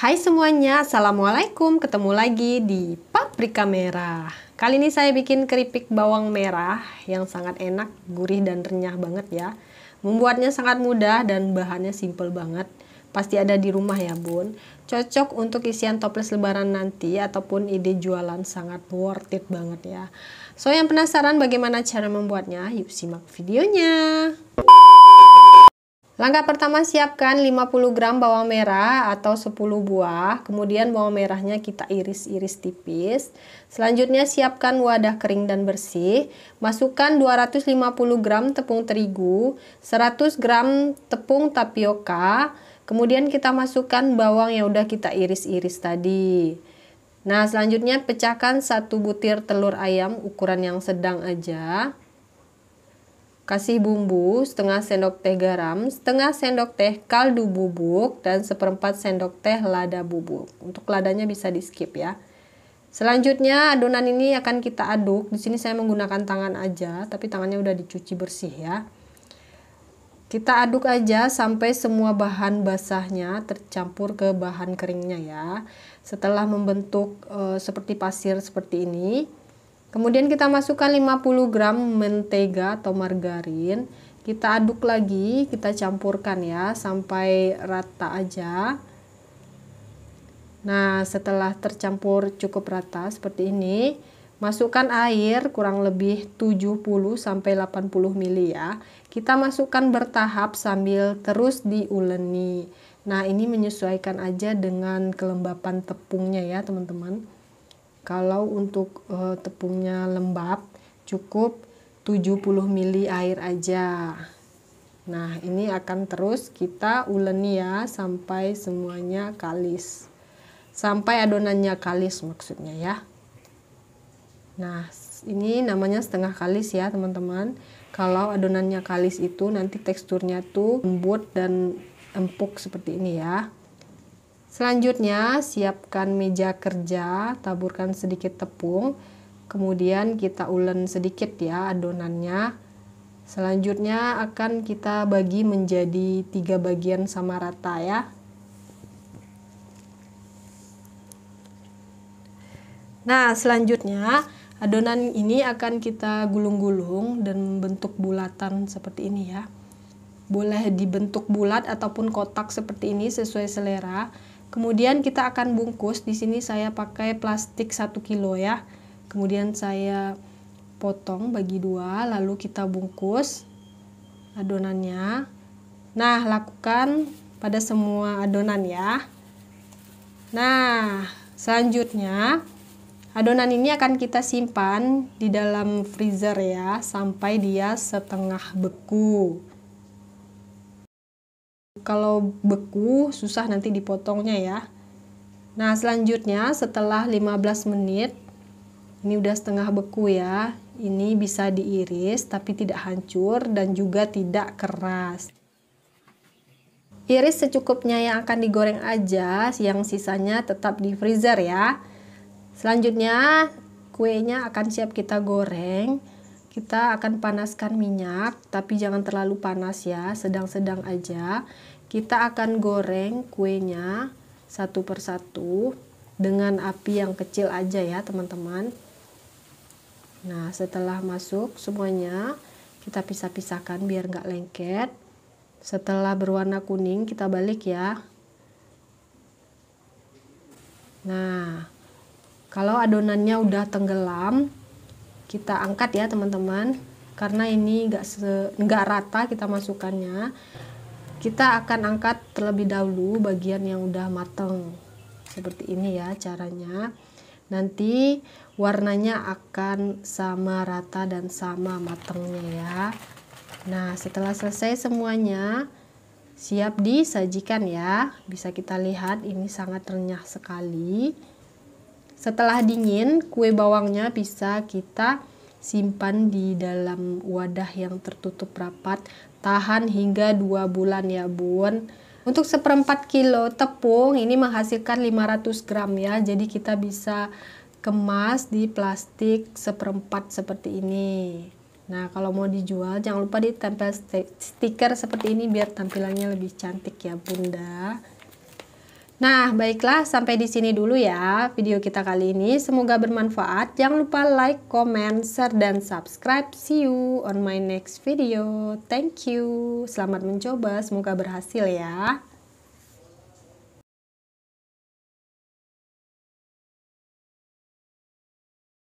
Hai semuanya, Assalamualaikum. Ketemu lagi di Paprika Merah. Kali ini saya bikin keripik bawang merah yang sangat enak, gurih dan renyah banget ya. Membuatnya sangat mudah dan bahannya simple banget. Pasti ada di rumah ya bun. Cocok untuk isian toples lebaran nanti ataupun ide jualan sangat worth it banget ya. So yang penasaran bagaimana cara membuatnya, yuk simak videonya. Langkah pertama siapkan 50 gram bawang merah atau 10 buah, kemudian bawang merahnya kita iris-iris tipis. Selanjutnya siapkan wadah kering dan bersih, masukkan 250 gram tepung terigu, 100 gram tepung tapioka, kemudian kita masukkan bawang yang udah kita iris-iris tadi. Nah, selanjutnya pecahkan satu butir telur ayam ukuran yang sedang aja. Kasih bumbu setengah sendok teh garam, setengah sendok teh kaldu bubuk, dan seperempat sendok teh lada bubuk. Untuk ladanya bisa di skip ya. Selanjutnya adonan ini akan kita aduk. Di sini saya menggunakan tangan aja, tapi tangannya udah dicuci bersih ya. Kita aduk aja sampai semua bahan basahnya tercampur ke bahan keringnya ya. Setelah membentuk e, seperti pasir seperti ini, Kemudian kita masukkan 50 gram mentega atau margarin. Kita aduk lagi, kita campurkan ya sampai rata aja. Nah, setelah tercampur cukup rata seperti ini, masukkan air kurang lebih 70 sampai 80 ml ya. Kita masukkan bertahap sambil terus diuleni. Nah, ini menyesuaikan aja dengan kelembapan tepungnya ya, teman-teman. Kalau untuk uh, tepungnya lembab cukup 70 ml air aja. Nah, ini akan terus kita uleni ya sampai semuanya kalis. Sampai adonannya kalis maksudnya ya. Nah, ini namanya setengah kalis ya, teman-teman. Kalau adonannya kalis itu nanti teksturnya tuh lembut dan empuk seperti ini ya. Selanjutnya, siapkan meja kerja, taburkan sedikit tepung, kemudian kita ulen sedikit ya adonannya. Selanjutnya akan kita bagi menjadi tiga bagian sama rata ya. Nah, selanjutnya adonan ini akan kita gulung-gulung dan bentuk bulatan seperti ini ya. Boleh dibentuk bulat ataupun kotak seperti ini sesuai selera. Kemudian kita akan bungkus. Di sini saya pakai plastik 1 kilo ya. Kemudian saya potong bagi dua, lalu kita bungkus adonannya. Nah, lakukan pada semua adonan ya. Nah, selanjutnya adonan ini akan kita simpan di dalam freezer ya sampai dia setengah beku kalau beku susah nanti dipotongnya ya nah selanjutnya setelah 15 menit ini udah setengah beku ya ini bisa diiris tapi tidak hancur dan juga tidak keras iris secukupnya yang akan digoreng aja yang sisanya tetap di freezer ya selanjutnya kuenya akan siap kita goreng kita akan panaskan minyak tapi jangan terlalu panas ya sedang-sedang aja kita akan goreng kuenya satu persatu dengan api yang kecil aja ya teman-teman. Nah setelah masuk semuanya kita pisah-pisahkan biar nggak lengket. Setelah berwarna kuning kita balik ya. Nah kalau adonannya udah tenggelam kita angkat ya teman-teman karena ini nggak rata kita masukkannya kita akan angkat terlebih dahulu bagian yang udah mateng seperti ini ya caranya nanti warnanya akan sama rata dan sama matengnya ya nah setelah selesai semuanya siap disajikan ya bisa kita lihat ini sangat renyah sekali setelah dingin kue bawangnya bisa kita simpan di dalam wadah yang tertutup rapat tahan hingga dua bulan ya bun untuk seperempat kilo tepung ini menghasilkan 500 gram ya jadi kita bisa kemas di plastik seperempat seperti ini nah kalau mau dijual jangan lupa ditempel stiker seperti ini biar tampilannya lebih cantik ya bunda Nah, baiklah sampai di sini dulu ya video kita kali ini. Semoga bermanfaat. Jangan lupa like, comment, share, dan subscribe. See you on my next video. Thank you. Selamat mencoba. Semoga berhasil ya.